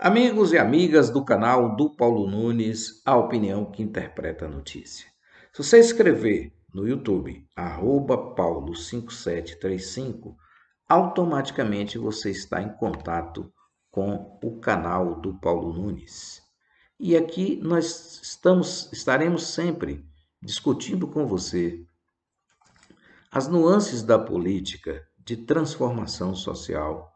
Amigos e amigas do canal do Paulo Nunes, a opinião que interpreta a notícia. Se você escrever no YouTube, paulo5735, automaticamente você está em contato com o canal do Paulo Nunes. E aqui nós estamos, estaremos sempre discutindo com você as nuances da política de transformação social,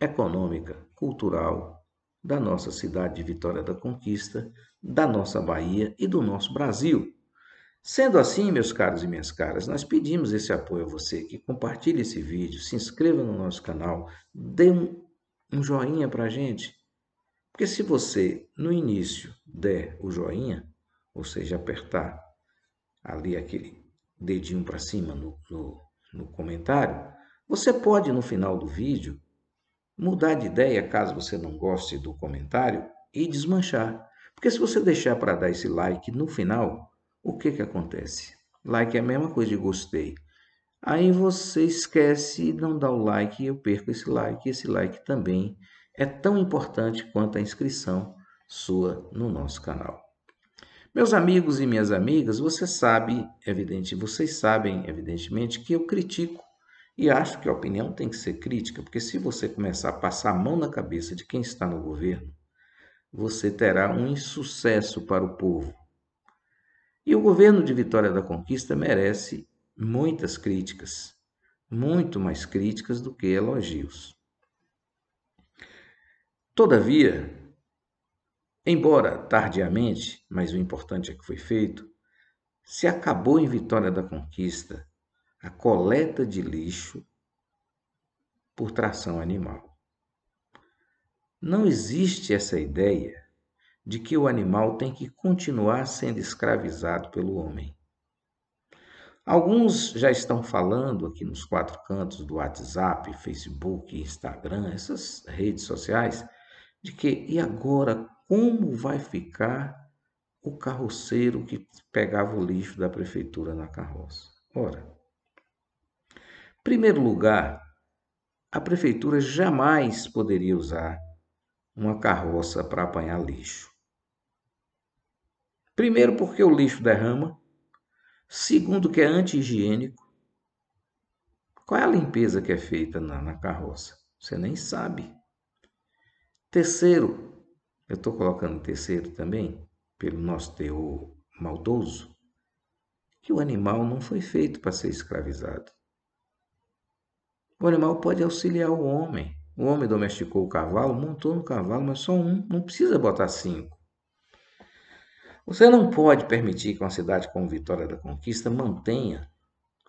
econômica, cultural da nossa cidade de Vitória da Conquista, da nossa Bahia e do nosso Brasil. Sendo assim, meus caros e minhas caras, nós pedimos esse apoio a você que compartilhe esse vídeo, se inscreva no nosso canal, dê um, um joinha para a gente. Porque se você, no início, der o joinha, ou seja, apertar ali aquele dedinho para cima no, no, no comentário, você pode, no final do vídeo, mudar de ideia caso você não goste do comentário e desmanchar. Porque se você deixar para dar esse like no final, o que, que acontece? Like é a mesma coisa de gostei. Aí você esquece e não dá o like e eu perco esse like. Esse like também é tão importante quanto a inscrição sua no nosso canal. Meus amigos e minhas amigas, você sabe, evidente, vocês sabem, evidentemente, que eu critico e acho que a opinião tem que ser crítica, porque se você começar a passar a mão na cabeça de quem está no governo, você terá um insucesso para o povo. E o governo de Vitória da Conquista merece muitas críticas, muito mais críticas do que elogios. Todavia, embora tardiamente, mas o importante é que foi feito, se acabou em Vitória da Conquista a coleta de lixo por tração animal. Não existe essa ideia de que o animal tem que continuar sendo escravizado pelo homem. Alguns já estão falando aqui nos quatro cantos do WhatsApp, Facebook, Instagram, essas redes sociais, de que e agora como vai ficar o carroceiro que pegava o lixo da prefeitura na carroça? Ora, primeiro lugar, a prefeitura jamais poderia usar uma carroça para apanhar lixo. Primeiro, porque o lixo derrama. Segundo, que é anti-higiênico. Qual é a limpeza que é feita na, na carroça? Você nem sabe. Terceiro, eu estou colocando terceiro também, pelo nosso teor maldoso, que o animal não foi feito para ser escravizado. O animal pode auxiliar o homem. O homem domesticou o cavalo, montou no cavalo, mas só um, não precisa botar cinco. Você não pode permitir que uma cidade como Vitória da Conquista mantenha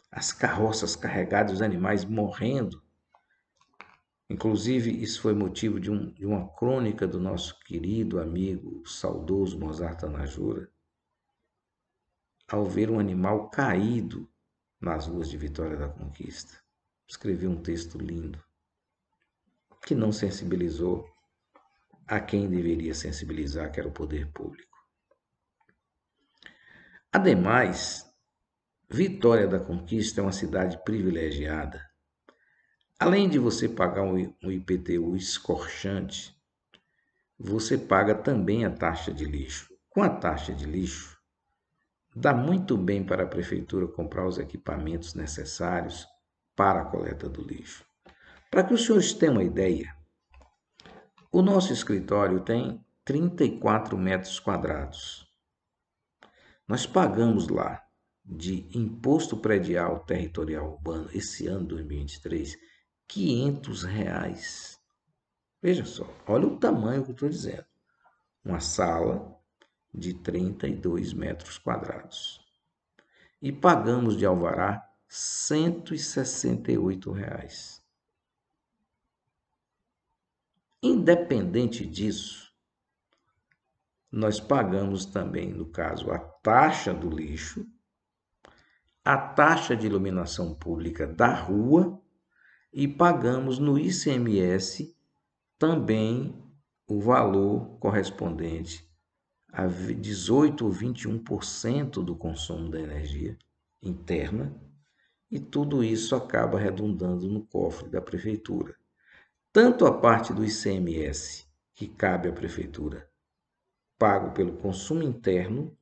as carroças carregadas, os animais morrendo. Inclusive, isso foi motivo de, um, de uma crônica do nosso querido amigo, saudoso Mozart Tanajura, ao ver um animal caído nas ruas de Vitória da Conquista escrevi um texto lindo que não sensibilizou a quem deveria sensibilizar, que era o poder público. Ademais, Vitória da Conquista é uma cidade privilegiada. Além de você pagar um IPTU escorchante, você paga também a taxa de lixo. Com a taxa de lixo, dá muito bem para a prefeitura comprar os equipamentos necessários para a coleta do lixo. Para que os senhores tenham uma ideia, o nosso escritório tem 34 metros quadrados. Nós pagamos lá de imposto predial territorial urbano esse ano 2023 500 reais. Veja só, olha o tamanho que eu estou dizendo. Uma sala de 32 metros quadrados. E pagamos de alvará 168 reais. Independente disso, nós pagamos também, no caso, a taxa do lixo, a taxa de iluminação pública da rua e pagamos no ICMS também o valor correspondente a 18 ou 21% do consumo da energia interna e tudo isso acaba redundando no cofre da prefeitura. Tanto a parte do ICMS, que cabe à prefeitura, pago pelo consumo interno,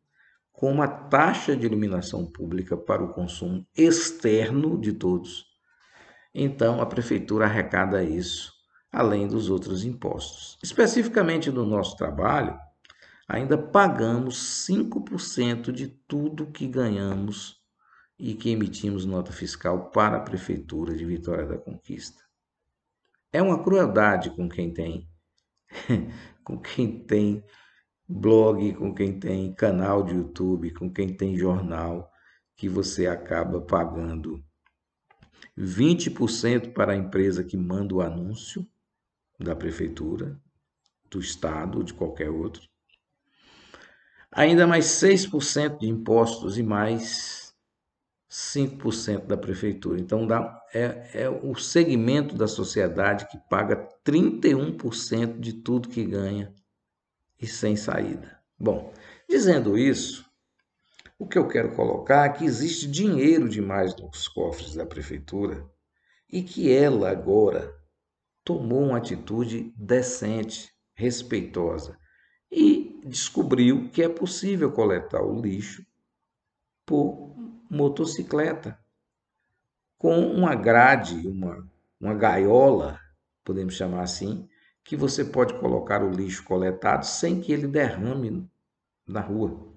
como a taxa de iluminação pública para o consumo externo de todos. Então, a prefeitura arrecada isso, além dos outros impostos. Especificamente no nosso trabalho, ainda pagamos 5% de tudo que ganhamos e que emitimos nota fiscal para a Prefeitura de Vitória da Conquista. É uma crueldade com quem tem, com quem tem blog, com quem tem canal de YouTube, com quem tem jornal, que você acaba pagando 20% para a empresa que manda o anúncio da prefeitura, do estado ou de qualquer outro. Ainda mais 6% de impostos e mais 5% da prefeitura. Então dá, é, é o segmento da sociedade que paga 31% de tudo que ganha e sem saída. Bom, dizendo isso, o que eu quero colocar é que existe dinheiro demais nos cofres da prefeitura e que ela agora tomou uma atitude decente, respeitosa e descobriu que é possível coletar o lixo por motocicleta com uma grade, uma, uma gaiola, podemos chamar assim, que você pode colocar o lixo coletado sem que ele derrame na rua.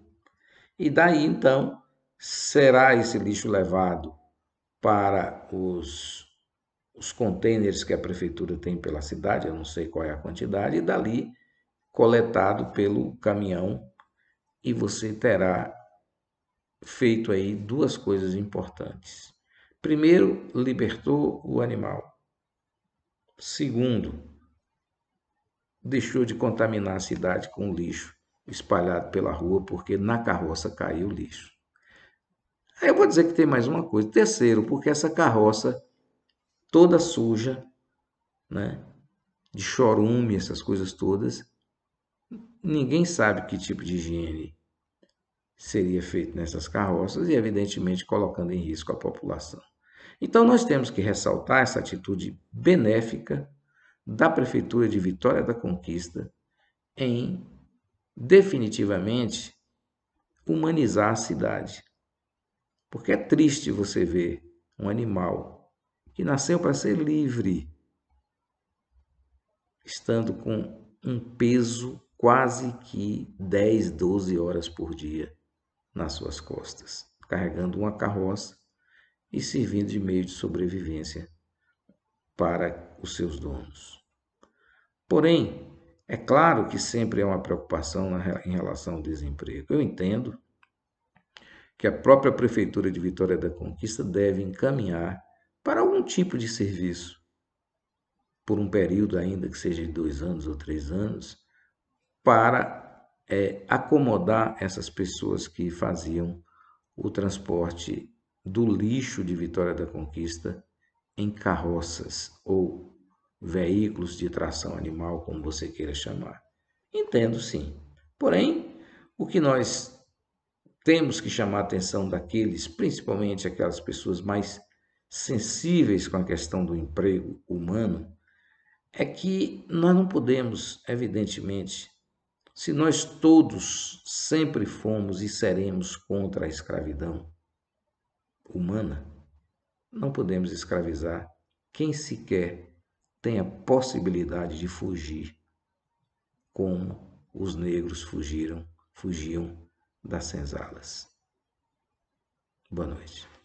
E daí então será esse lixo levado para os, os contêineres que a prefeitura tem pela cidade, eu não sei qual é a quantidade, e dali coletado pelo caminhão e você terá feito aí duas coisas importantes. Primeiro, libertou o animal. Segundo, deixou de contaminar a cidade com lixo espalhado pela rua, porque na carroça caiu lixo. Aí eu vou dizer que tem mais uma coisa. Terceiro, porque essa carroça toda suja, né, de chorume, essas coisas todas, ninguém sabe que tipo de higiene seria feito nessas carroças e, evidentemente, colocando em risco a população. Então, nós temos que ressaltar essa atitude benéfica da Prefeitura de Vitória da Conquista em definitivamente humanizar a cidade. Porque é triste você ver um animal que nasceu para ser livre, estando com um peso quase que 10, 12 horas por dia nas suas costas, carregando uma carroça e servindo de meio de sobrevivência para os seus donos. Porém, é claro que sempre há uma preocupação em relação ao desemprego. Eu entendo que a própria Prefeitura de Vitória da Conquista deve encaminhar para algum tipo de serviço, por um período ainda que seja de dois anos ou três anos, para é, acomodar essas pessoas que faziam o transporte do lixo de Vitória da Conquista em carroças ou veículos de tração animal, como você queira chamar. Entendo sim. Porém, o que nós temos que chamar a atenção daqueles, principalmente aquelas pessoas mais sensíveis com a questão do emprego humano, é que nós não podemos, evidentemente, se nós todos sempre fomos e seremos contra a escravidão humana, não podemos escravizar quem sequer tenha possibilidade de fugir, como os negros fugiram, fugiam das senzalas. Boa noite.